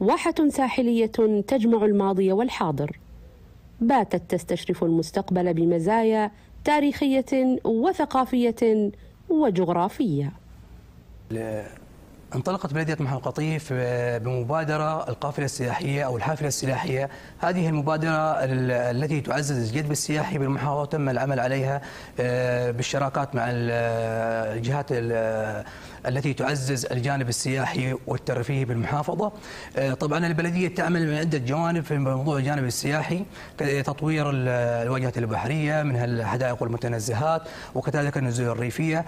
واحة ساحلية تجمع الماضي والحاضر باتت تستشرف المستقبل بمزايا تاريخية وثقافية وجغرافية انطلقت بلدية محمد القطيف آه، بمبادرة القافلة السياحية أو الحافلة السياحية هذه المبادرة التي تعزز الجذب السياحي بالمحافظة وتم العمل عليها آه، بالشراكات مع آه، الجهات التي تعزز الجانب السياحي والترفيهي بالمحافظة طبعا البلدية تعمل من عدة جوانب في موضوع الجانب السياحي تطوير الواجهات البحرية منها الحدائق والمتنزهات وكذلك النزول الريفية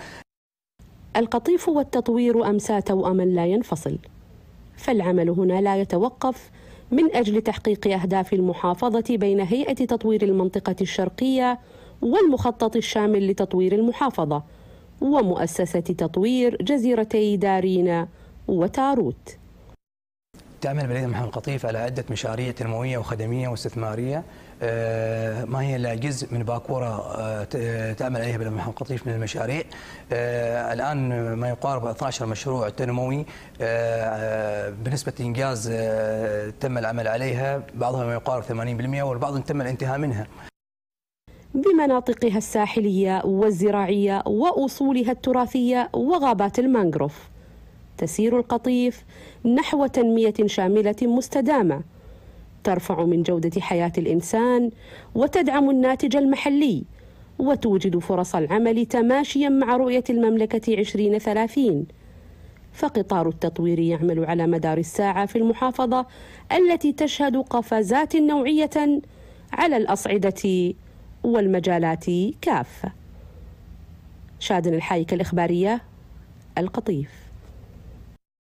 القطيف والتطوير أمسا توأما لا ينفصل فالعمل هنا لا يتوقف من أجل تحقيق أهداف المحافظة بين هيئة تطوير المنطقة الشرقية والمخطط الشامل لتطوير المحافظة ومؤسسة تطوير جزيرتي دارينا وتاروت تعمل مدينة محمد القطيف على عدة مشاريع تنموية وخدمية واستثمارية آه، ما هي إلا جزء من باكورة آه، تعمل آه، عليها بلدية محمد القطيف من المشاريع الآن ما يقارب 12 مشروع تنموي بنسبة إنجاز تم العمل عليها بعضها ما يقارب 80% والبعض تم الانتهاء منها بمناطقها الساحلية والزراعية وأصولها التراثية وغابات المانغروف تسير القطيف نحو تنميه شامله مستدامه ترفع من جوده حياه الانسان وتدعم الناتج المحلي وتوجد فرص العمل تماشيا مع رؤيه المملكه 2030 فقطار التطوير يعمل على مدار الساعه في المحافظه التي تشهد قفزات نوعيه على الاصعده والمجالات كافه شادن الحايك الاخباريه القطيف